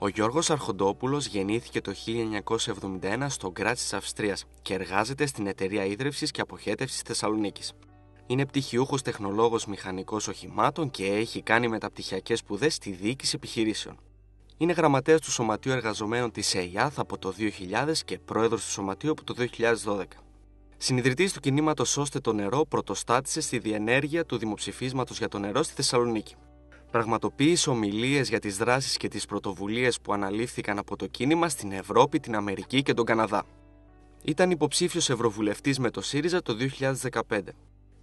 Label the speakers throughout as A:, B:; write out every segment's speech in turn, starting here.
A: Ο Γιώργος Αρχοντόπουλος γεννήθηκε το 1971 στο Γκράτ της Αυστρίας και εργάζεται στην εταιρεία ίδρυυσης και αποχέτευσης Θεσσαλονίκης. Είναι πτυχιούχος τεχνολόγος μηχανικός οχημάτων και έχει κάνει μεταπτυχιακές σπουδές στη διοίκηση επιχειρήσεων. Είναι γραμματέας του Σωματείου Εργαζομένων της ΕΙΑΘ από το 2000 και πρόεδρος του Σωματείου από το 2012. Συνειδητής του κινήματος Σώστε το Νερό πρωτοστάτησε στη διενέργεια του δημοψηφίσματος για το νερό στη Θεσσαλονίκη πραγματοποίησε ομιλίες για τις δράσεις και τις πρωτοβουλίες που αναλήφθηκαν από το κίνημα στην Ευρώπη, την Αμερική και τον Καναδά. Ήταν υποψήφιος Ευρωβουλευτής με το ΣΥΡΙΖΑ το 2015.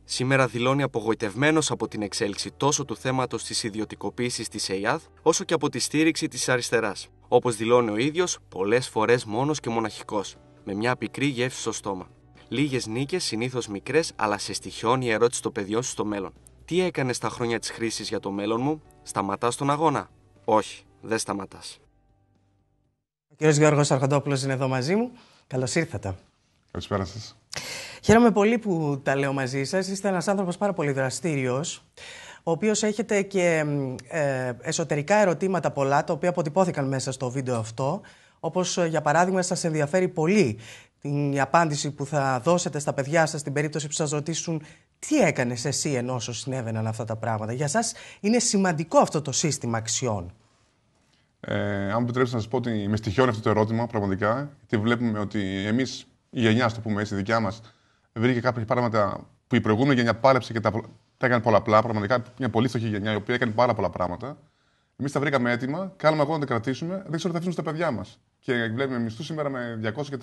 A: Σήμερα δηλώνει απογοητευμένος από την εξέλιξη τόσο του θέματος της ιδιωτικοποίησης της ΕΙΑΔ, όσο και από τη στήριξη της αριστεράς. Όπως δηλώνει ο ίδιος, πολλές φορές μόνος και μοναχικός, με μια πικρή γεύση στο στόμα. Λίγες νίκες, συνήθως μικρές, αλλά σε στοιχιώνει η ερώτηση των παιδιών στο μέλλον. Τι έκανες στα χρόνια της χρήσης για το μέλλον μου, σταματάς τον αγώνα. Όχι, δεν σταματάς.
B: Ο κ. Γιώργος Αρχοντόπουλος είναι εδώ μαζί μου. Καλώς ήρθατε. Καλησπέρα σας. Χαίρομαι πολύ που τα λέω μαζί σας. Είστε ένας άνθρωπος πάρα πολύ δραστήριος, ο οποίος έχετε και ε, εσωτερικά ερωτήματα πολλά, τα οποία αποτυπώθηκαν μέσα στο βίντεο αυτό. Όπως ε, για παράδειγμα, σας ενδιαφέρει πολύ την απάντηση που θα δώσετε στα παιδιά σας στην περίπτωση που σας ρωτήσουν τι έκανες εσύ ενώ όσο συνέβαιναν αυτά τα πράγματα. Για σας είναι σημαντικό αυτό το σύστημα αξιών.
C: Ε, αν μου επιτρέψετε να σας πω ότι με στοιχειώνει αυτό το ερώτημα πραγματικά, γιατί βλέπουμε ότι εμείς, η γενιά, το πούμε έτσι, η δικιά μας, βρήκε κάποια πράγματα που η προηγούμενη γενιά πάλεψε και τα, τα έκανε πολλαπλά. Πραγματικά μια πολύ φτωχή γενιά, η οποία έκανε πάρα πολλά πράγματα. Εμείς τα βρήκαμε έτοιμα, κάναμε ακόμα να τα κρατήσουμε, δεν ξέρω τι θα αφήσουμε στα παιδιά μας. Και βλέπουμε μισθούς σήμερα με 200 και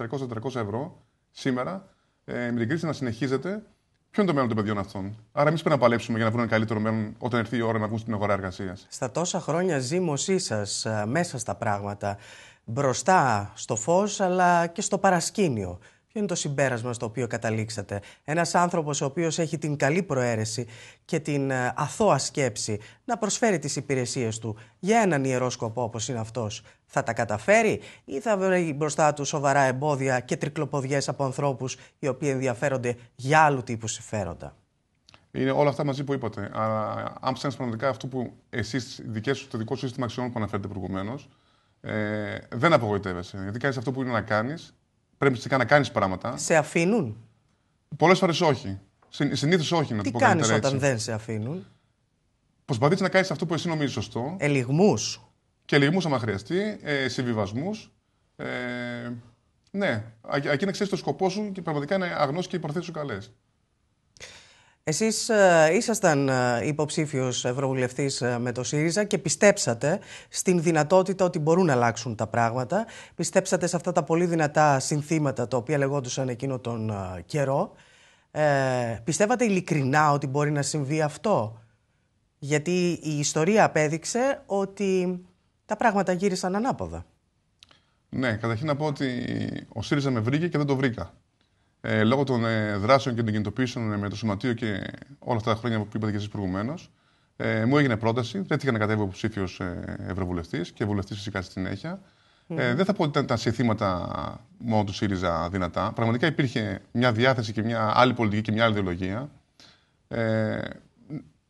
C: 300-400 ευρώ σήμερα, ε, με την κρίση να συνεχίζεται Ποιο είναι το μέλλον των παιδιών αυτών. Άρα, εμείς πρέπει να παλέψουμε για να ένα καλύτερο
B: μέλλον όταν έρθει η ώρα να βγουν στην αγορά εργασίας. Στα τόσα χρόνια ζήμωσή σας ε, μέσα στα πράγματα, μπροστά στο φως αλλά και στο παρασκήνιο. Ποιο είναι το συμπέρασμα στο οποίο καταλήξατε. Ένας άνθρωπος ο οποίος έχει την καλή προαίρεση και την ε, αθώα σκέψη να προσφέρει τις υπηρεσίες του για έναν ιερό σκοπό όπως είναι αυτός, θα τα καταφέρει ή θα βρει μπροστά του σοβαρά εμπόδια και τρικλοποδιές από ανθρώπους οι οποίοι ενδιαφέρονται για άλλου τύπου συμφέροντα.
C: Είναι όλα αυτά μαζί που είπατε. Αλλά αν ψάχνει πραγματικά αυτό που εσείς, το δικό σου σύστημα αξιών που αναφέρετε προηγουμένως, ε, δεν απογοητεύεσαι. Γιατί κάνεις αυτό που είναι να κάνεις πρέπει να κάνεις πράγματα. Σε αφήνουν. Πολλές φορές όχι. Συνήθως όχι, να Τι το πω Τι όταν δεν
B: σε αφήνουν.
C: Προσπαθείς να κάνεις αυτό που εσύ νομίζεις σωστό. Ελιγμούς. Και ελιγμούς, άμα χρειαστεί, ε, συμβιβασμούς. Ε, ναι, εκεί να ξέρεις το σκοπό σου και πραγματικά
B: είναι αγνώσεις και οι σου καλές. Εσείς ε, ήσασταν ε, υποψήφιος ευρωβουλευτής ε, με το ΣΥΡΙΖΑ και πιστέψατε στην δυνατότητα ότι μπορούν να αλλάξουν τα πράγματα. Πιστέψατε σε αυτά τα πολύ δυνατά συνθήματα τα οποία λεγόντουσαν εκείνο τον καιρό. Ε, πιστεύατε ειλικρινά ότι μπορεί να συμβεί αυτό. Γιατί η ιστορία απέδειξε ότι τα πράγματα γύρισαν ανάποδα.
C: Ναι, καταρχήν να πω ότι ο ΣΥΡΙΖΑ με βρήκε και δεν το βρήκα ε, λόγω των ε, δράσεων και των κινητοποιήσεων ε, με το σωματείο και όλα αυτά τα χρόνια που είπατε και εσείς προηγουμένως, ε, μου έγινε πρόταση. Βρέθηκα να κατέβω υποψήφιος ε, ευρωβουλευτής και βουλευτής φυσικά στη συνέχεια. Ναι. Ε, δεν θα πω ότι ήταν τα συνθήματα μόνο του ΣΥΡΙΖΑ δυνατά. Πραγματικά υπήρχε μια διάθεση και μια άλλη πολιτική και μια άλλη ιδεολογία. Ε,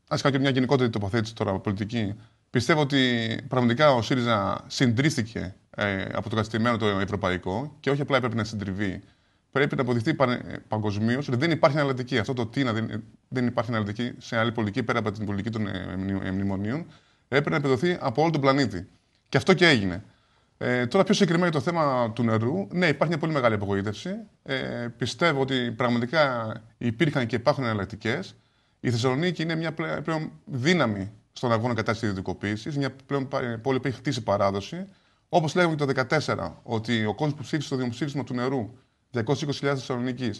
C: Ας κάνω και μια γενικότερη τοποθέτηση τώρα πολιτική. Πιστεύω ότι πραγματικά ο ΣΥΡΙΖΑ συντρίστηκε ε, από το καθυστερημένο το ευρωπαϊκό και όχι απλά έπρεπε να συντριβεί πρέπει να αποδειχθεί παγκοσμίως ότι δεν υπάρχει εναλλακτική. Αυτό το τι να δεν, δεν υπάρχει εναλλακτική σε άλλη πολιτική πέρα από την πολιτική των ε, ε, μνημονίων Πρέπει να επιδοθεί από όλο τον πλανήτη. Και αυτό και έγινε. Ε, τώρα, πιο συγκεκριμένα για το θέμα του νερού, ναι, υπάρχει μια πολύ μεγάλη απογοήτευση. Ε, πιστεύω ότι πραγματικά υπήρχαν και υπάρχουν εναλλακτικές. Η Θεσσαλονίκη είναι μια πλέον δύναμη στον αγώνα κατά της ιδιωτικοποίησης. Μια πλέον πόλη που έχει χτίσει παράδοση. Όπως λέγαμε το 2014, ότι ο κόσμος που ψήφισε το δημοψήφισμα του νερού 220.000 Θεσσαλονίκη,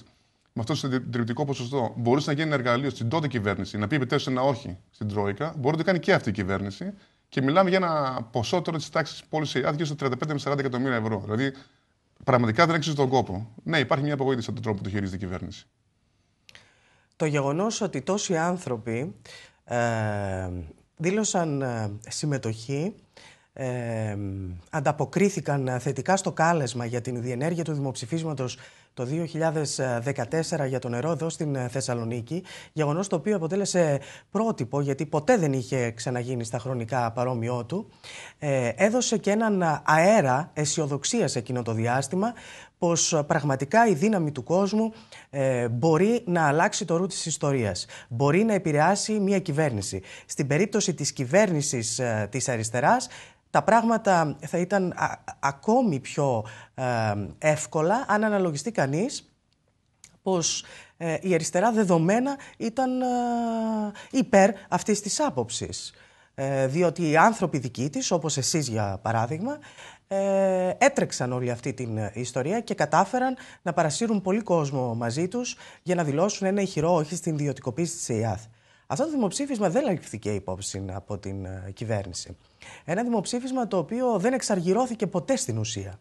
C: με αυτό το συντριπτικό ποσοστό, μπορούσε να γίνει ένα εργαλείο στην τότε κυβέρνηση, να πει επιτέλους ένα όχι στην Τρόικα, μπορεί να το κάνει και αυτή η κυβέρνηση. Και μιλάμε για ένα ποσό τώρα της τάξης πώληση άδειας στο 35 με 40 εκατομμύρια ευρώ. Δηλαδή, πραγματικά δεν έξω τον κόπο. Ναι, υπάρχει μια απογοήτευση από τον τρόπο που το χειρίζεται η κυβέρνηση.
B: Το γεγονός ότι τόσοι άνθρωποι ε, δήλωσαν ε, συμμετοχή ανταποκρίθηκαν ε, θετικά στο κάλεσμα για την διενέργεια του δημοψηφίσματος το 2014 για το νερό εδώ στην ε, Θεσσαλονίκη, γεγονός το οποίο αποτέλεσε πρότυπο γιατί ποτέ δεν είχε ξαναγίνει στα χρονικά παρόμοιό του, ε, έδωσε και έναν αέρα αισιοδοξίας σε εκείνο το διάστημα πως πραγματικά η δύναμη του κόσμου μπορεί να αλλάξει το ρου της ιστορίας. Μπορεί να επηρεάσει μια κυβέρνηση. Στην περίπτωση της κυβέρνησης της αριστεράς τα πράγματα θα ήταν ακόμη πιο ε, εύκολα αν αναλογιστεί κανείς πως οι ε, η αριστερά δεδομένα ήταν ε, υπέρ αυτής της άποψης. Διότι οι άνθρωποι δικοί της, όπως εσείς για παράδειγμα, έτρεξαν όλη αυτή την ιστορία και κατάφεραν να παρασύρουν πολύ κόσμο μαζί τους για να δηλώσουν ένα ηχηρό όχι στην ιδιωτικοποίηση της ΕΙΑΘ. Αυτό το δημοψήφισμα δεν λήφθηκε υπόψη από την ε, κυβέρνηση. Ένα δημοψήφισμα το οποίο δεν εξαργυρώθηκε ποτέ στην ουσία.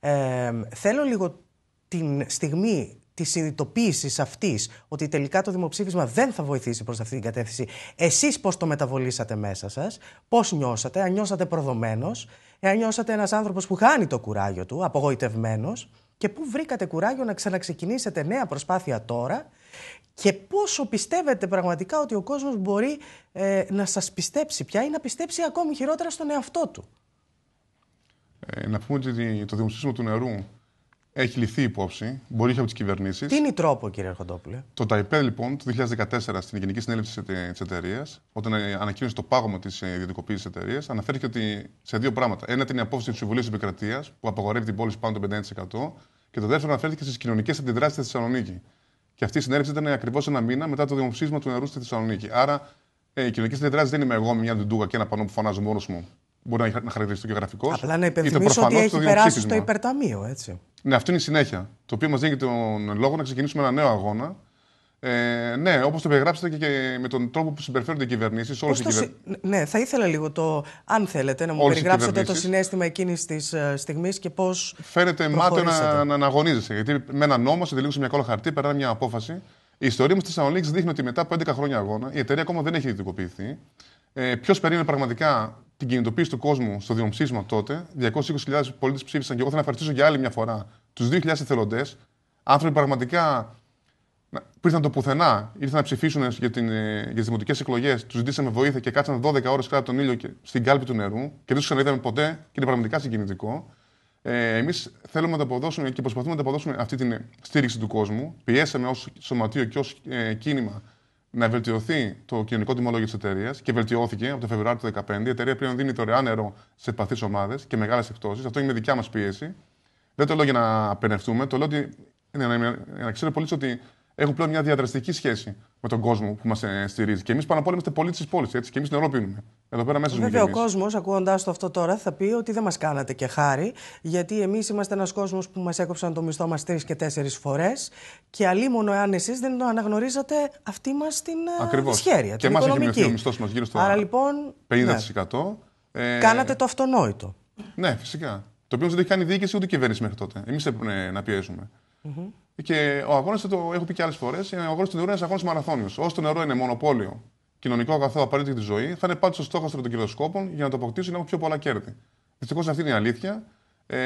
B: Ε, θέλω λίγο την στιγμή της συνειδητοποίησης αυτής ότι τελικά το δημοψήφισμα δεν θα βοηθήσει προς αυτή την κατεύθυνση. Εσείς πώς το μεταβολήσατε μέσα σας, πώς νιώσατε, αν νιώσατε προδομένος, αν νιώσατε ένας άνθρωπος που χάνει το κουράγιο του, απογοητευμένος και πού βρήκατε κουράγιο να ξαναξεκινήσετε νέα προσπάθεια τώρα και πόσο πιστεύετε πραγματικά ότι ο κόσμος μπορεί ε, να σας πιστέψει πια ή να πιστέψει ακόμη χειρότερα στον εαυτό του.
C: Ε, να πούμε ότι το δημοσίσμα του νερού έχει ληφθεί υπόψη, μπορεί και από τις κυβερνήσεις. Τι είναι η τρόπο, κύριε Αρχοντόπουλε. Το ΤΑΙΠΕ, λοιπόν, το 2014 στην Γενική Συνέλευση της εταιρείας, όταν ε, ανακοίνωσε το πάγωμα της ε, ιδιωτικοποίησης της εταιρείας, αναφέρθηκε ότι σε δύο πράγματα. Ένα ήταν η απόφαση της Συμβουλής Επικρατείας, που απαγορεύει την πώληση πάνω το 51%, και το δεύτερο αναφέρθηκε στις κοινωνικές αντιδράσεις στη Θεσσαλονίκη. Και αυτή η συνέλευση ήταν ε, ακριβώς ένα μήνα μετά το δημοψήφισμα του νερού στη Θεσσαλονίκη. Άρα, ε, οι κοινωνικές αντιδράσεις δεν είμαι εγώ με μια ντουντούγα και ένα πανό που φωνάζω μόνος μου. Μπορεί να χαρακτηριστεί και γραφικός. Απλά να υπενθυμίσω ότι έχει περάσει στο
B: υπερταμείο, έτσι.
C: Ναι, αυτό είναι η συνέχεια. Το οποίο μας δίνει τον λόγο να ξεκινήσουμε ένα νέο αγώνα. Ε, ναι, όπως το περιγράψατε και, με τον τρόπο που συμπεριφέρονται οι κυβερνήσεις, όλες οι
B: Ναι, θα ήθελα λίγο το. Αν θέλετε, να μου περιγράψετε το συνέστημα εκείνης της ε, στιγμής και πώς. Φαίνεται μάταιο να,
C: να αναγωνίζεσαι. Γιατί με ένα νόμο, σε τελείωσε μια κόλλα χαρτί, περνάει μια απόφαση. Η ιστορία μου στη Θεσσαλονίκης δείχνει ότι μετά από 11 χρόνια αγώνα η εταιρεία ακόμα δεν έχει ιδιωτικοποιηθεί. Ε, Ποιος περίμενε πραγματικά την κινητοποίηση του κόσμου στο δημοψήφισμα τότε, 220.000 πολίτες ψήφισαν και εγώ θέλω να ευχαριστήσω για άλλη μια φορά τους 2.000 εθελοντές, άνθρωποι πραγματικά ήρθαν το πουθενά, ήρθαν να ψηφίσουν για, την, ε, για τις δημοτικές εκλογές, τους ζητήσαμε βοήθεια και κάτσαν 12 ώρες κάτω από τον ήλιο και στην κάλπη του νερού και δεν τους ξαναείδαμε ποτέ και είναι πραγματικά συγκινητικό. Ε, Εμείς θέλουμε να το αποδώσουμε και προσπαθούμε να τα αποδώσουμε αυτή την στήριξη του κόσμου. Πιέσαμε ως σωματείο και ως ε, κίνημα να βελτιωθεί το κοινωνικό τιμολόγιο της εταιρείας και βελτιώθηκε από το Φεβρουάριο του 2015. Η εταιρεία πλέον δίνει δωρεάν νερό σε επαθεί ομάδες και μεγάλες εκτόσεις. Αυτό είναι δικιά μας πίεση. Δεν το λέω για να απενευτούμε, το λέω ότι, για να, ξέρω πολύ ότι έχουν πλέον μια διαδραστική σχέση με τον κόσμο που μας ε, στηρίζει. Και εμείς πάνω απ' όλα είμαστε πολίτες της πόλης. Και εμείς νερό πίνουμε. Εδώ πέρα μέσα Βέβαια, ο κόσμος,
B: ακούγοντάς το αυτό τώρα, θα πει ότι δεν μας κάνατε και χάρη, γιατί εμείς είμαστε ένας κόσμος που μας έκοψαν το μισθό μας τρεις και τέσσερις φορές. Και αλίμονο, εάν εσείς δεν το αναγνωρίζατε αυτή μας την ε, σχέρια. Και εμάς έχει μειωθεί ο
C: μισθός μας γύρω στο Άρα, λοιπόν, 50%. Ναι. Ε... Κάνατε το
B: αυτονόητο.
C: Ναι, φυσικά. Το οποίο δεν έχει κάνει διοίκηση ούτε κυβέρνηση μέχρι τότε. Εμείς έπρεπε να πιέζουμε. Mm-hmm. Και ο αγώνας, το έχω πει και άλλες φορές, ε, ο αγώνας του νερού είναι ένας αγώνας μαραθώνιος. Όσο το νερό είναι μονοπόλιο, κοινωνικό αγαθό απαραίτητο για τη ζωή, θα είναι πάντως ο στόχος των κερδοσκόπων για να το αποκτήσουν να έχουν πιο πολλά κέρδη. Δυστυχώς αυτή είναι η αλήθεια. Ε,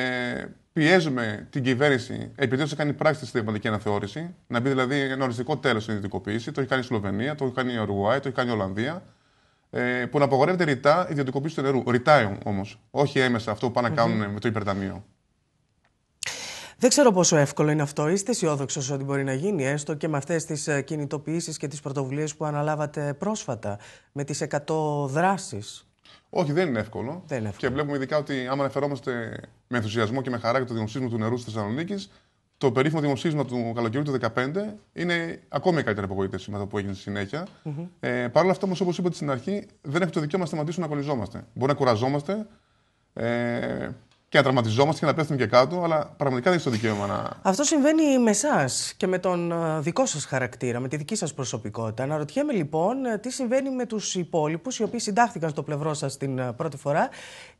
C: πιέζουμε την κυβέρνηση, επειδή κάνει πράξη στην συνταγματική αναθεώρηση, να μπει δηλαδή ένα οριστικό τέλος στην ιδιωτικοποίηση. Το έχει κάνει η Σλοβενία, το έχει κάνει η Ουρουάη, το έχει κάνει η Ολλανδία. Ε, που να απαγορεύεται ρητά η ιδιωτικοποίηση του νερού. Ρητάει όμως. Όχι έμεσα αυτό που πάνε να κανουν με το υπερταμείο.
B: Δεν ξέρω πόσο εύκολο είναι αυτό. Είστε αισιόδοξος ότι μπορεί να γίνει, έστω και με αυτές τις ε, κινητοποιήσεις και τις πρωτοβουλίες που αναλάβατε πρόσφατα, με τις 100 δράσεις. Όχι, δεν είναι, εύκολο. δεν είναι
C: εύκολο. Και βλέπουμε ειδικά ότι άμα αναφερόμαστε με ενθουσιασμό και με χαρά για το δημοσίσμα του νερού της Θεσσαλονίκης, το περίφημο δημοσίσμα του καλοκαιριού του 2015 είναι ακόμη καλύτερη απογοήτευση μετά που έγινε στη συνέχεια. Mm-hmm. Ε, Παρ' όλα αυτά, όμως, όπως είπατε στην αρχή, δεν έχουμε το δικαίωμα να σταματήσουμε να κολλιζόμαστε. Μπορεί να κουραζόμαστε. Ε, και να τραυματιζόμαστε και να πέφτουμε και κάτω, αλλά πραγματικά δεν έχει το δικαίωμα να.
B: Αυτό συμβαίνει με εσάς και με τον ε, δικό σας χαρακτήρα, με τη δική σας προσωπικότητα. Αναρωτιέμαι λοιπόν ε, τι συμβαίνει με τους υπόλοιπους, οι οποίοι συντάχθηκαν στο πλευρό σας την ε, πρώτη φορά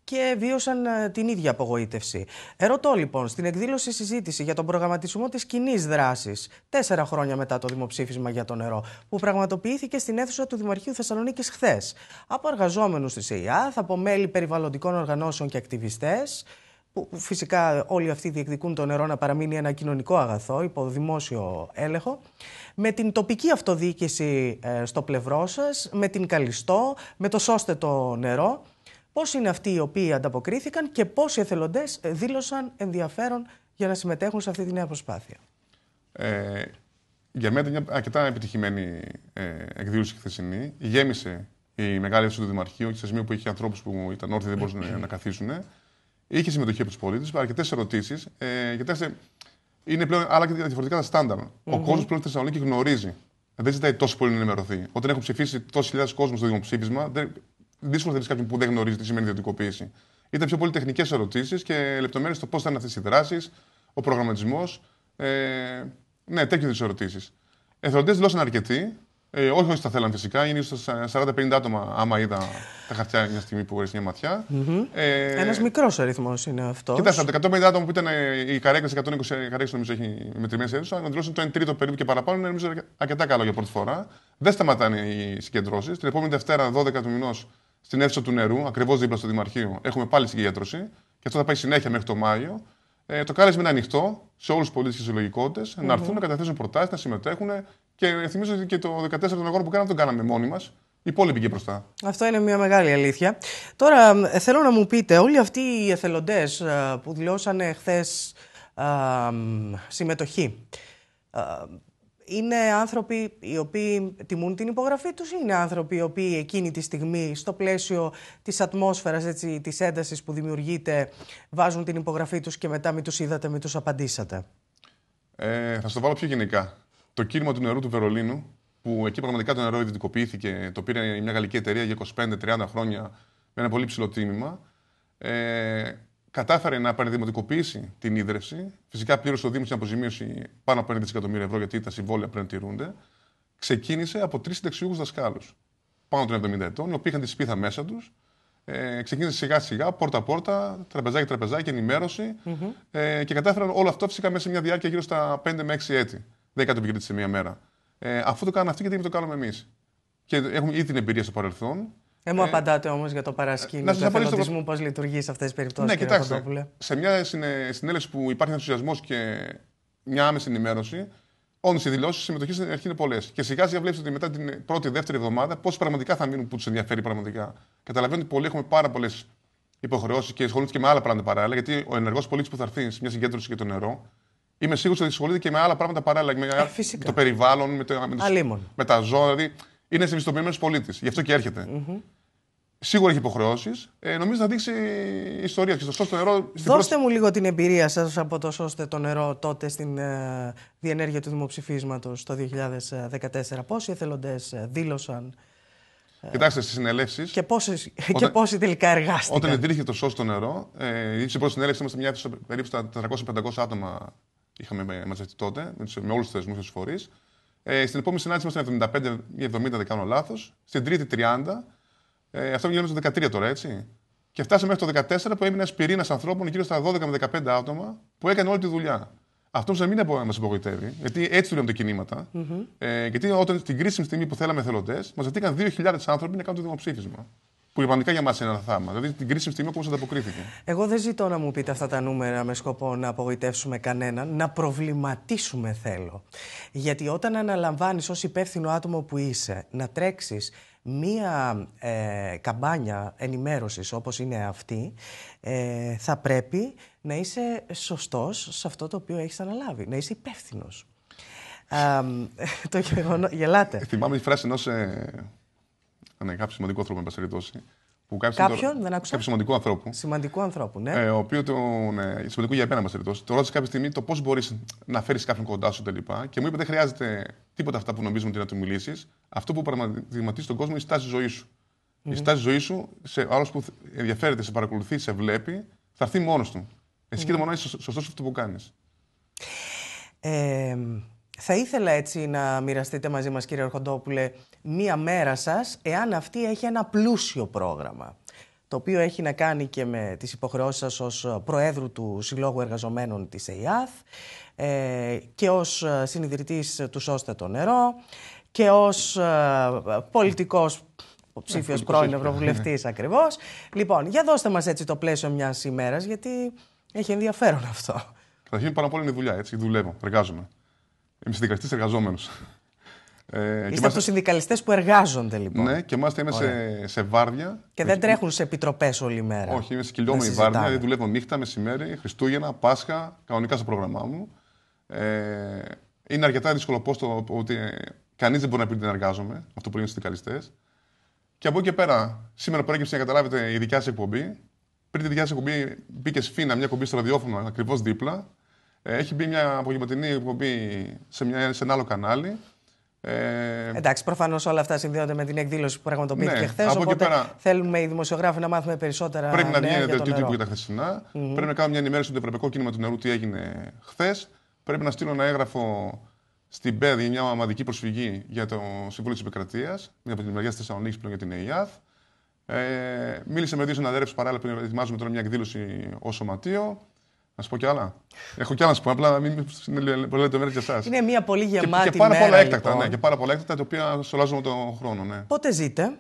B: και βίωσαν ε, την ίδια απογοήτευση. Ερωτώ λοιπόν στην εκδήλωση συζήτηση για τον προγραμματισμό της κοινή δράσης, τέσσερα χρόνια μετά το δημοψήφισμα για το νερό, που πραγματοποιήθηκε στην αίθουσα του Δημαρχείου Θεσσαλονίκης χθες. Από εργαζόμενους της ΕΙΑΘ, από μέλη περιβαλλοντικών οργανώσεων και ακτιβιστές, που φυσικά όλοι αυτοί διεκδικούν το νερό να παραμείνει ένα κοινωνικό αγαθό υπό δημόσιο έλεγχο, με την τοπική αυτοδιοίκηση ε, στο πλευρό σας, με την Καλιστό, με το Σώστε το Νερό, Πώς είναι αυτοί οι οποίοι ανταποκρίθηκαν και πόσοι εθελοντές ε, δήλωσαν ενδιαφέρον για να συμμετέχουν σε αυτή τη νέα προσπάθεια.
C: Ε, για μένα ήταν μια αρκετά επιτυχημένη ε, εκδήλωση χθεσινή. Γέμισε η μεγάλη αίθουσα του Δημαρχείου και σε σημείο που είχε ανθρώπους που ήταν όρθιοι δεν μπορούσαν να καθίσουν. Είχε συμμετοχή από τους πολίτες, αρκετές ερωτήσεις. Ε, κοιτάξτε, είναι πλέον άλλα και διαφορετικά τα στάνταρ. Mm-hmm. Ο κόσμος πλέον στη Θεσσαλονίκη γνωρίζει. Δεν ζητάει τόσο πολύ να ενημερωθεί. Όταν έχουν ψηφίσει τόσοι χιλιάδες κόσμος στο δημοψήφισμα, δεν, δύσκολο να βρει κάποιον που δεν γνωρίζει τι σημαίνει ιδιωτικοποίηση. Ήταν πιο πολύ τεχνικές ερωτήσεις και λεπτομέρειες το πώς θα είναι αυτές οι δράσεις, ο προγραμματισμός. Ε, ναι, τέτοιου είδους ερωτήσεις. Εθελοντές δηλώσαν αρκετοί. Ε, όχι όσοι τα θέλαν φυσικά, είναι ίσως 40-50 άτομα. Άμα είδα τα χαρτιά μια στιγμή που έρθει μια ματια Ε, Ένας
B: μικρός αριθμός είναι αυτός. Κοιτάξτε,
C: από τα 150 άτομα που ήταν ε, η καρέκλα 120 καρέκλες, νομίζω έχει μετρημένε αίθουσα, να δηλώσουν το 1 τρίτο περίπου και παραπάνω, νομίζω αρκετά καλό για πρώτη φορά. Δεν σταματάνε οι συγκεντρώσεις. Την επόμενη Δευτέρα, 12 του μηνός, στην αίθουσα του νερού, ακριβώς δίπλα στο Δημαρχείο, έχουμε πάλι συγκέντρωση και αυτό θα πάει συνέχεια μέχρι το Μάιο. Ε, το κάλεσμα είναι ανοιχτό σε όλους τους πολίτες και συλλογικοτε να έρθουν να καταθέσουν προτάσεις, να συμμετέχουν. Και θυμίζω ότι και το 14 τον αγώνα που κάναμε, τον κάναμε μόνοι μας. Η πόλη πήγε μπροστά.
B: Αυτό είναι μια μεγάλη αλήθεια. Τώρα ε, θέλω να μου πείτε, όλοι αυτοί οι εθελοντές ε, που δηλώσανε χθες ε, συμμετοχή, είναι άνθρωποι οι οποίοι τιμούν την υπογραφή τους, είναι άνθρωποι οι οποίοι εκείνη τη στιγμή στο πλαίσιο της ατμόσφαιρας, έτσι, της έντασης που δημιουργείται βάζουν την υπογραφή τους και μετά μην τους είδατε, μην τους απαντήσατε.
C: Ε, θα στο βάλω πιο γενικά. Το κίνημα του νερού του Βερολίνου, που εκεί πραγματικά το νερό ιδιωτικοποιήθηκε, το πήρε μια γαλλική εταιρεία για 25-30 χρόνια με ένα πολύ ψηλό τίμημα. Ε, κατάφερε να επανεδημοτικοποιήσει την ίδρυση. Φυσικά πλήρωσε ο Δήμος την αποζημίωση πάνω από 1 δισεκατομμύριο ευρώ, γιατί τα συμβόλαια πρέπει να τηρούνται. Ξεκίνησε από τρεις συνταξιούχους δασκάλους πάνω των 70 ετών, οι οποίοι είχαν τη σπίθα μέσα τους. Ε, ξεκίνησε σιγά σιγά, πόρτα-πόρτα, τραπεζάκι-τραπεζάκι, ενημέρωση. Mm-hmm. Ε, και κατάφεραν όλο αυτό φυσικά μέσα σε μια διάρκεια γύρω στα 5 με 6 έτη. Δεν κάτι σε μία μέρα. Ε, αφού το κάνουν αυτοί, γιατί δεν το κάνουμε εμείς. Και έχουμε ήδη την εμπειρία στο παρελθόν
B: δεν μου ε, απαντάτε όμως για το παρασκήνιο του εθελοντισμού, πώς λειτουργεί σε αυτές τις περιπτώσεις. Ναι, κοιτάξτε.
C: Σε μια συνέλευση που υπάρχει ενθουσιασμός και μια άμεση ενημέρωση, όντω οι δηλώσεις συμμετοχή στην αρχή είναι πολλές. Και σιγά σιγά βλέπετε ότι μετά την πρώτη-δεύτερη εβδομάδα, πώς πραγματικά θα μείνουν που τους ενδιαφέρει πραγματικά. Καταλαβαίνω ότι πολλοί έχουμε πάρα πολλές υποχρεώσεις και ασχολούνται και με άλλα πράγματα παράλληλα. Γιατί ο ενεργός πολίτης που θα έρθει σε μια συγκέντρωση για το νερό, είμαι σίγουρος ότι ασχολείται και με άλλα πράγματα παράλληλα. Με, ε, το περιβάλλον, με, το, με, με τα ζώα. Δηλαδή είναι συνειδητοποιημένο πολίτης. Γι' αυτό και ερχεται mm-hmm. Σίγουρα έχει υποχρεώσεις.
B: Ε, νομίζω θα δείξει η ιστορία και στο σώστο νερό. Δώστε μου λίγο την εμπειρία σας από το σώστε το νερό τότε στην ε, διενέργεια του δημοψηφίσματος το 2014. Πόσοι εθελοντές ε, δήλωσαν. Ε,
C: Κοιτάξτε στις συνελεύσεις. Και, πόσες, όταν, και
B: πόσοι τελικά εργάστηκαν. Όταν
C: ιδρύθηκε το σώστο νερό, ε, η πρώτης συνέλευσης συνέλευση μια περίπου στα 400-500 άτομα είχαμε μαζευτεί τότε, με, με όλους τους θεσμούς και τους φορείς. Ε, στην επόμενη συνάντηση ήμασταν 75 70, δεν κάνω λάθος. Στην τρίτη 30. Ε, αυτό βγαίνει το 13 τώρα, έτσι. Και φτάσαμε μέχρι το 14 που έμεινε ένα πυρήνα ανθρώπων γύρω στα 12 με 15 άτομα που έκανε όλη τη δουλειά. Αυτό να μην μα απογοητεύει, γιατί έτσι δουλεύουν τα κινηματα Ε, γιατί όταν στην κρίσιμη στιγμή που θέλαμε θελοντέ, μας ζητήκαν 2.000 άνθρωποι
B: να κάνουν το δημοψήφισμα.
C: Που πραγματικά για μας είναι ένα θάμα. Δηλαδή την κρίσιμη στιγμή όπως ανταποκρίθηκε.
B: Εγώ δεν ζητώ να μου πείτε αυτά τα νούμερα με σκοπό να απογοητεύσουμε κανέναν. Να προβληματίσουμε θέλω. Γιατί όταν αναλαμβάνεις ως υπεύθυνο άτομο που είσαι να τρέξεις μία ε, καμπάνια ενημέρωσης όπως είναι αυτή, ε, θα πρέπει να είσαι σωστός σε αυτό το οποίο έχεις αναλάβει, να είσαι υπεύθυνος. το γεγονό. Γελάτε. Ε, θυμάμαι τη φράση ενός.
C: Ναι, κάποιου σημαντικού ανθρώπου, με Που κάποιον, δεν άκουσα. Κάποιου σημαντικού ανθρώπου. Σημαντικού ανθρώπου, ναι. Ε, ο οποίο το, ναι, ε, σημαντικού για εμένα, μα περιπτώσει. Το ρώτησε κάποια στιγμή το πώς μπορείς να φέρεις κάποιον κοντά σου τελικά. Και μου είπε δεν χρειάζεται τίποτα αυτά που νομίζουμε ότι να του μιλήσεις. Αυτό που πραγματοποιεί τον κόσμο είναι η στάση ζωής σου. Mm-hmm. Η στάση ζωής σου, σε άλλος που ενδιαφέρεται, σε παρακολουθεί, σε βλέπει, θα έρθει μόνος του. Εσύ mm-hmm. και μόνο
B: είσαι σωστό αυτό που κάνεις. Ε, θα ήθελα έτσι να μοιραστείτε μαζί μας κύριε Ορχοντόπουλε μία μέρα σας εάν αυτή έχει ένα πλούσιο πρόγραμμα το οποίο έχει να κάνει και με τις υποχρεώσεις σας ως Προέδρου του Συλλόγου Εργαζομένων της ΕΙΑΘ ε, και ως ε, συνειδητής του «Σώστε το νερό» και ως ε, πολιτικός ψήφιος πρώην Ευρωβουλευτής ναι. ακριβώς. Λοιπόν, για δώστε μας έτσι το πλαίσιο μιας ημέρας, γιατί έχει ενδιαφέρον αυτό.
C: Καταρχήν, πάνω απ' όλα είναι δουλειά, έτσι. Δουλεύω, εργάζομαι. Είμαι συνδικαλιστής εργαζόμενος. Είστε από τους
B: συνδικαλιστές που εργάζονται, λοιπόν. Ναι, και μάλιστα είμαστε
C: σε, σε βάρδια.
B: Και δεν τρέχουν σε επιτροπές όλη μέρα. Όχι, είμαι σε κυλιόμενη βάρδια, δηλαδή
C: δουλεύω νύχτα, μεσημέρι, Χριστούγεννα, Πάσχα, κανονικά στο πρόγραμμά μου. Ε, είναι αρκετά δύσκολο το ότι κανείς δεν μπορεί να πει ότι δεν εργάζομαι. Αυτό που λένε οι συνδικαλιστές. Και από εκεί και πέρα, σήμερα προέκυψε να καταλάβετε η δικιά σας εκπομπή. Πριν τη δικιά σας εκπομπή, μπήκε σφίνα μια εκπομπή στο ραδιόφωνο ακριβώς δίπλα. Ε, έχει μπει μια απογευματινή εκπομπή σε,
B: μια, σε ένα άλλο κανάλι. Ε... Εντάξει, προφανώς όλα αυτά συνδέονται με την εκδήλωση που πραγματοποιήθηκε ναι, χθες. Οπότε πέρα... θέλουμε οι δημοσιογράφοι να μάθουμε περισσότερα. Πρέπει να το YouTube για τα χθεσινά. Πρέπει να
C: κάνουμε μια ενημέρωση στο Ευρωπαϊκό Κίνημα του Νερού, τι έγινε χθες. Πρέπει να στείλω ένα έγγραφο στην ΠΕΔ για μια ομαδική προσφυγή για το Συμβούλιο της Επικρατείας, μια από την μεριά της Θεσσαλονίκης πλέον για την ΕΙΑΘ. Ε, μίλησε με δύο συναδέλφους παράλληλα που ετοιμάζουμε τώρα μια εκδήλωση ως σωματείο. Να σου πω κι άλλα. Έχω κι άλλα να σου πω. Απλά μην είναι πολύ μέρο για εσάς. Είναι μια
B: πολύ γεμάτη και, και πάρα μέρα, πολλά έκτακτα, λοιπόν. ναι, και
C: πάρα πολλά έκτακτα τα οποία σολάζουμε τον χρόνο. Ναι.
B: Πότε ζείτε.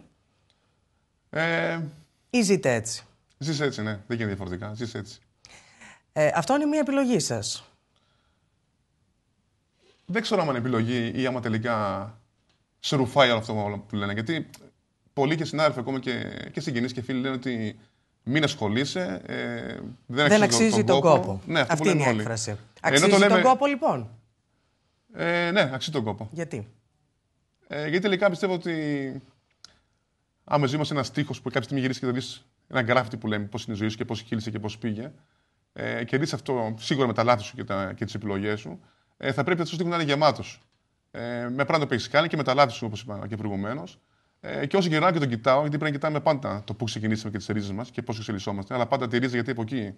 B: Ε, ή ζείτε έτσι. Ζήσε έτσι, ναι. Δεν γίνεται διαφορετικά. έτσι. Ε, αυτό είναι μια επιλογή σας
C: δεν ξέρω αν είναι επιλογή ή άμα τελικά σε ρουφάει όλο αυτό που λένε. Γιατί πολλοί και συνάδελφοι, ακόμα και, και συγγενείς και φίλοι, λένε ότι μην ασχολείσαι. Ε, δεν, αξίζει τον, κόπο. Ναι, αυτό Αυτή είναι η έκφραση. Αξίζει τον κόπο, λοιπόν. Ε, ναι, αξίζει τον κόπο. Γιατί. Ε, γιατί τελικά πιστεύω ότι άμα ζούμε σε ένα τείχο που κάποια στιγμή γυρίσει και δεις ένα γκράφιτι που λέμε πώς είναι η ζωή σου και πώς χύλησε και πώς πήγε. Ε, και δεις αυτό σίγουρα με τα λάθη σου και, και τις επιλογές σου. Ε, θα πρέπει αυτό το να είναι γεμάτος. Ε, με πράγματα που έχει κάνει και με τα λάθη όπως είπα και προηγουμένως. Ε, και όσο γυρνάω και τον κοιτάω, γιατί πρέπει να κοιτάμε πάντα το πού ξεκινήσαμε και τις ρίζε μας και πώ εξελισσόμαστε. Αλλά πάντα τη ρίζα, γιατί από εκεί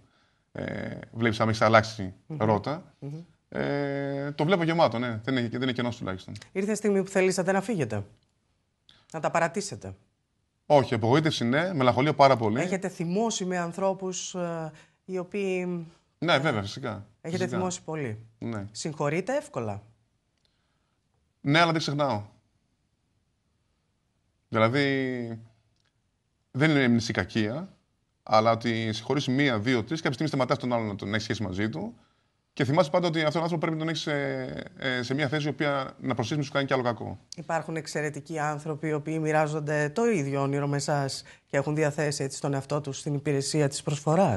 C: ε, βλέπεις αν έχεις αλλάξει ροτα Ε, το βλέπω γεμάτο, ναι. Δεν είναι, είναι κενός τουλάχιστον.
B: Ήρθε η στιγμή που θέλησατε να φύγετε. Να τα παρατήσετε.
C: Όχι, απογοήτευση ναι, μελαγχολία πάρα πολύ. Έχετε
B: θυμώσει με ανθρώπους ε, οι οποίοι.
C: Ναι, ε, βέβαια, φυσικά. Έχετε θυμώσει πολύ. Ναι.
B: Συγχωρείτε εύκολα.
C: Ναι, αλλά δεν ξεχνάω. Δηλαδή, δεν είναι μνησή κακία, αλλά ότι συγχωρείς μία, δύο, τρεις, κάποια στιγμή σταματάς τον άλλον να τον έχεις σχέση μαζί του. Και θυμάσαι πάντα ότι αυτόν τον άνθρωπο πρέπει να τον έχεις σε, ε, μια θέση η οποία να προσθέσεις να σου κάνει κι άλλο κακό.
B: Υπάρχουν εξαιρετικοί άνθρωποι οι οποίοι μοιράζονται το ίδιο όνειρο με εσάς και έχουν διαθέσει έτσι τον εαυτό τους στην υπηρεσία της προσφοράς.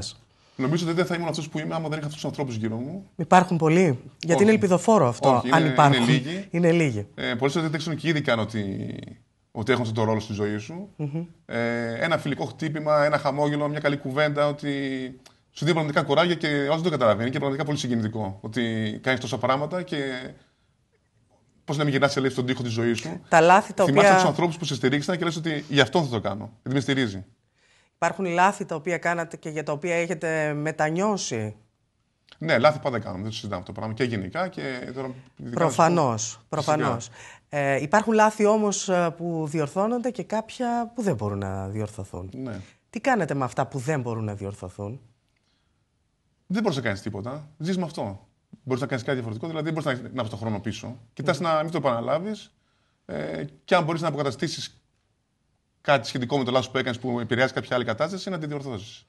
B: Νομίζω ότι δεν θα ήμουν αυτός που είμαι άμα δεν είχα αυτούς τους ανθρώπους γύρω μου. Υπάρχουν πολλοί. Γιατί είναι ελπιδοφόρο αυτό, αν
C: υπάρχουν. Είναι λίγοι. Είναι λίγοι. Ε, Πολλέ φορέ δεν και ήδη καν ότι, ότι έχουν αυτόν τον ρόλο στη ζωή σου. ε, ένα φιλικό χτύπημα, ένα χαμόγελο, μια καλή κουβέντα. Ότι σου δίνει πραγματικά κουράγια και όσο δεν το καταλαβαίνει και πραγματικά πολύ συγκινητικό. Ότι κάνεις τόσα πράγματα και Πώς να μην γυρνάς ελεύθερο στον τοίχο της ζωής σου. Τα λάθη τα οποία. τους ανθρώπους που σε στηρίξαν και λες ότι γι' αυτό θα το κάνω. Γιατί με στηρίζει.
B: Υπάρχουν λάθη τα οποία κάνατε και για τα οποία έχετε μετανιώσει.
C: Ναι, λάθη πάντα κάνουμε. Δεν το συζητάμε αυτό το πράγμα και γενικά
B: και τώρα. Προφανώ. Προφανώς. Ε, υπάρχουν λάθη όμως ε, που διορθώνονται και κάποια που δεν μπορούν να διορθωθούν. Ναι. Τι κάνετε με αυτά που δεν μπορούν να διορθωθούν.
C: Δεν μπορείς να κάνεις τίποτα. Ζεις με αυτό. Μπορείς να κάνεις κάτι διαφορετικό, δηλαδή δεν μπορείς να, να τον χρόνο πίσω. Κοιτάς mm. Ναι. να μην το επαναλάβεις ε, και αν μπορείς να αποκαταστήσεις κάτι σχετικό με το λάθος που έκανες που επηρεάζει κάποια άλλη κατάσταση, να την διορθώσει.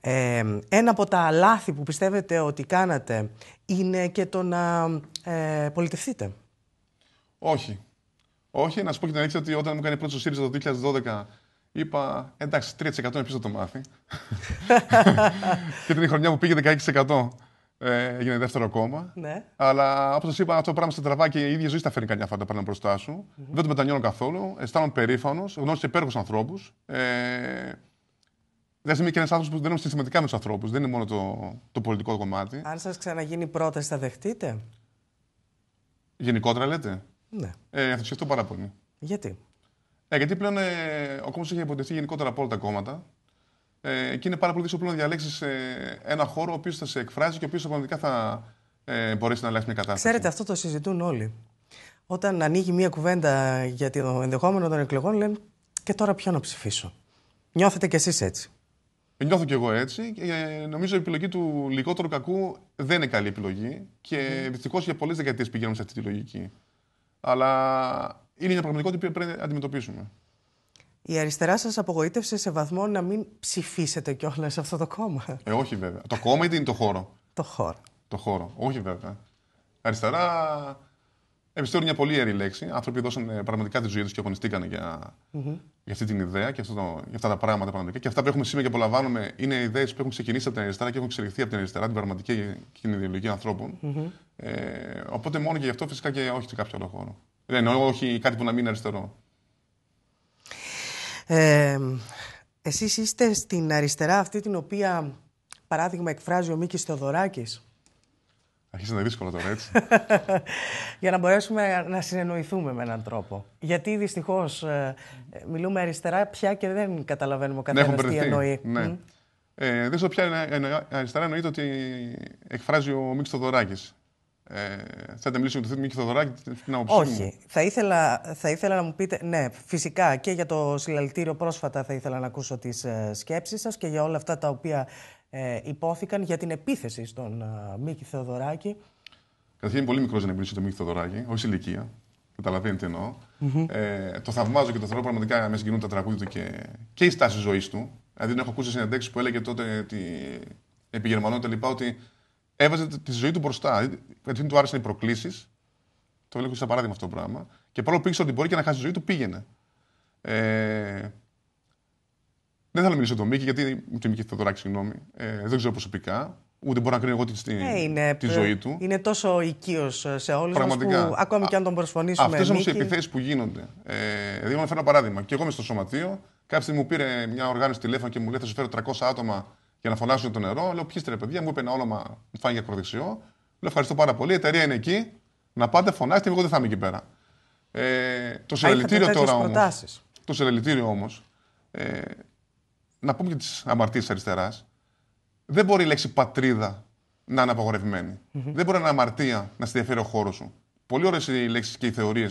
B: Ε, ένα από τα λάθη που πιστεύετε ότι κάνατε είναι και το να ε, πολιτευτείτε. Όχι.
C: Όχι, να σου πω και την αλήθεια ότι όταν μου έκανε πρώτο ΣΥΡΙΖΑ το 2012, είπα εντάξει, 3% είναι πίσω το μάθη. και την χρονιά μου πήγε 16% ε, έγινε δεύτερο κόμμα. Ναι. Αλλά όπως σας είπα, αυτό το πράγμα σε τραβά και η ίδια ζωή τα φέρνει καμιά φορά πάνω μπροστά σου. Mm-hmm. Δεν το μετανιώνω καθόλου. Αισθάνομαι περήφανος. Γνώρισε υπέροχους ανθρώπους. Ε, δεν είμαι και ένας άνθρωπος που δεν είμαι συστηματικά με τους ανθρώπους. Δεν είναι μόνο το, το πολιτικό κομμάτι.
B: Αν σας ξαναγίνει πρόταση, θα δεχτείτε.
C: Γενικότερα λέτε. Ναι. Ε, θα το σκεφτώ πάρα πολύ. Γιατί. Ε, γιατί πλέον ε, ο κόμμα έχει αποτεθεί γενικότερα από όλα τα κόμματα. Ε, και είναι πάρα πολύ δύσκολο να διαλέξεις ε, ένα χώρο ο οποίος θα σε εκφράζει και ο οποίος πραγματικά θα ε, μπορέσει να αλλάξει μια κατάσταση. Ξέρετε, αυτό το συζητούν
B: όλοι. Όταν ανοίγει μια κουβέντα για το ενδεχόμενο των εκλογών, λένε και τώρα ποιο να ψηφίσω. Νιώθετε κι εσείς έτσι. Ε, νιώθω κι εγώ έτσι. Και ε, νομίζω η
C: επιλογή του λιγότερου κακού δεν είναι καλή επιλογή. Και mm. Ναι. δυστυχώ για πολλές δεκαετίες πηγαίνουμε σε αυτή τη λογική. Αλλά
B: είναι μια πραγματικότητα που πρέπει να αντιμετωπίσουμε. Η αριστερά σας απογοήτευσε σε βαθμό να μην ψηφίσετε κιόλας σε αυτό το κόμμα.
C: Ε, όχι βέβαια. Το κόμμα ή το χώρο. το χώρο. Το χώρο. Όχι βέβαια. Αριστερά. είναι μια πολύ ιερή λέξη. Άνθρωποι δώσαν ε, πραγματικά τη ζωή τους και αγωνιστήκαν για, για αυτή την ιδέα και αυτό για αυτά τα πράγματα πραγματικά. Και αυτά που έχουμε σήμερα και απολαμβάνουμε είναι ιδέες που έχουν ξεκινήσει από την αριστερά και έχουν εξελιχθεί από την αριστερά, την πραγματική και την ιδεολογία Ε, οπότε μόνο και γι' αυτό φυσικά και όχι σε κάποιο άλλο χώρο. Δεν ε, όχι κάτι που να μην είναι αριστερό.
B: Ε, εσείς είστε στην αριστερά αυτή την οποία, παράδειγμα, εκφράζει ο Μίκης Θεοδωράκης.
C: Αρχίζει να είναι δύσκολο τώρα, έτσι.
B: Για να μπορέσουμε να συνεννοηθούμε με έναν τρόπο. Γιατί δυστυχώς ε, μιλούμε αριστερά πια και δεν καταλαβαίνουμε κατά ναι, τι εννοεί. Ε, δεν στο πια
C: αριστερά εννοείται ότι εκφράζει ο Μίξ θέλετε να μιλήσουμε για το Μίκη Θοδωράκη, την άποψή Όχι.
B: Θα, ήθελα, θα ήθελα να μου πείτε. Ναι, φυσικά και για το συλλαλητήριο πρόσφατα θα ήθελα να ακούσω τις ε, σκέψεις σκέψει σας και για όλα αυτά τα οποία ε, υπόθηκαν για την επίθεση στον ε, Μίκη Θεοδωράκη.
C: Καταρχήν είναι πολύ μικρός να μιλήσω τον Μίκη Θεοδωράκη, όχι ηλικία. Καταλαβαίνετε ε, το θαυμάζω και το θεωρώ πραγματικά με συγκινούν τα τραγούδια του και, και η στάση ζωής του. Δηλαδή, έχω ακούσει συνεντέξει που έλεγε τότε ότι επί Γερμανών τα ότι έβαζε τη ζωή του μπροστά. Γιατί δηλαδή, του άρεσαν οι προκλήσεις. Το βλέπω σαν παράδειγμα αυτό το πράγμα. Και παρόλο που πήγε ότι μπορεί και να χάσει τη ζωή του, πήγαινε. Ε, δεν θέλω να μιλήσω τον Μίκη, γιατί. Τον Μίκη ράξει, συγγνώμη. Ε, δεν ξέρω προσωπικά. Ούτε μπορεί να κρίνω εγώ τη, ε, είναι, τη ζωή του. Ε,
B: είναι τόσο οικείος σε όλους που ακόμη και αν τον προσφωνήσουμε. Αυτές όμως οι επιθέσεις
C: που γίνονται. Ε, δηλαδή, να φέρω ένα παράδειγμα. Και εγώ είμαι στο σωματείο. Κάποια στιγμή μου πήρε μια οργάνωση τηλέφωνο και μου λέει: Θα σου φέρω 300 άτομα για να φωνάσουν το νερό. Λέω, «Πιστε ρε παιδιά, μου είπε ένα όνομα, μου φάνηκε ακροδεξιό. Λέω, ευχαριστώ πάρα πολύ, η εταιρεία είναι εκεί. Να πάτε, φωνάστε, εγώ δεν θα είμαι εκεί πέρα. Ε, το συλλαλητήριο τώρα όμως. Το συλλαλητήριο όμως. Ε, να πούμε και τις αμαρτίες αριστεράς. Δεν μπορεί η λέξη πατρίδα να είναι Δεν μπορεί να είναι αμαρτία να στη διαφέρει ο χώρος σου. Πολύ ωραίες οι λέξεις και οι θεωρίες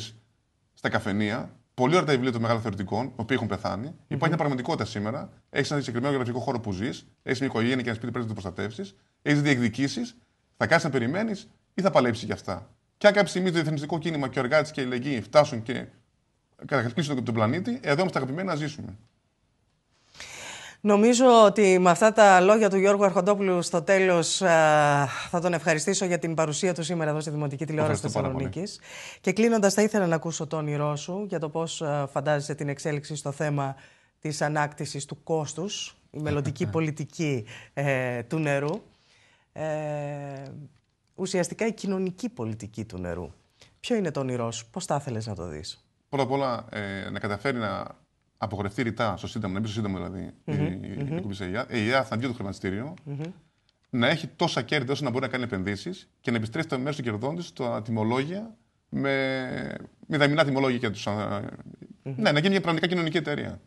C: στα καφενεία πολύ ωραία τα βιβλία των μεγάλων θεωρητικών, οι οποίοι έχουν πεθάνει. Mm-hmm. Υπάρχει μια πραγματικότητα σήμερα. Έχεις ένα συγκεκριμένο γραφικό χώρο που ζεις, έχεις μια οικογένεια και ένα σπίτι πρέπει να το προστατεύσεις, έχεις διεκδικήσεις, θα κάτσεις να περιμένεις ή θα παλέψεις για αυτά. Και αν κάποια στιγμή το διεθνιστικό κίνημα και ο εργάτης και η λεγγύη φτάσουν και κατακλείσουν τον πλανήτη, εδώ είμαστε αγαπημένοι να ζήσουμε.
B: Νομίζω ότι με αυτά τα λόγια του Γιώργου Αρχοντόπουλου στο τέλος θα τον ευχαριστήσω για την παρουσία του σήμερα εδώ στη Δημοτική Τηλεόραση Θεσσαλονίκης. Και κλείνοντας, θα ήθελα να ακούσω τον όνειρό σου για το πώς φαντάζεσαι την εξέλιξη στο θέμα της ανάκτησης του κόστους, η μελλοντική πολιτική ε, του νερού. Ε, ουσιαστικά η κοινωνική πολιτική του νερού. Ποιο είναι το όνειρό σου, πώς θα ήθελες να το δεις.
C: Πρώτα απ' όλα ε, να καταφέρει να απογορευτεί ρητά στο Σύνταγμα, να μπει στο Σύνταγμα δηλαδή mm-hmm. η Επιτροπή θα βγει το χρηματιστηριο να έχει τόσα κέρδη όσο να μπορεί να κάνει επενδύσεις και να επιστρέψει το μέρο των κερδών τη στα τιμολόγια με μηδαμινά τιμολόγια του. Ναι, να γίνει μια πραγματικά κοινωνική εταιρεία.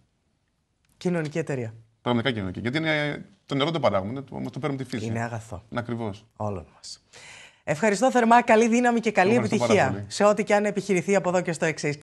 B: Κοινωνική εταιρεία.
C: Πραγματικά κοινωνική. Γιατί είναι, ε, το νερό το παράγουμε, όμως το παίρνουμε τη φύση. Είναι αγαθό. Ναι,
B: Ακριβώς. Όλων μας. Ευχαριστώ θερμά. Καλή δύναμη και καλή επιτυχία σε ό,τι και αν επιχειρηθεί από εδώ και στο εξής.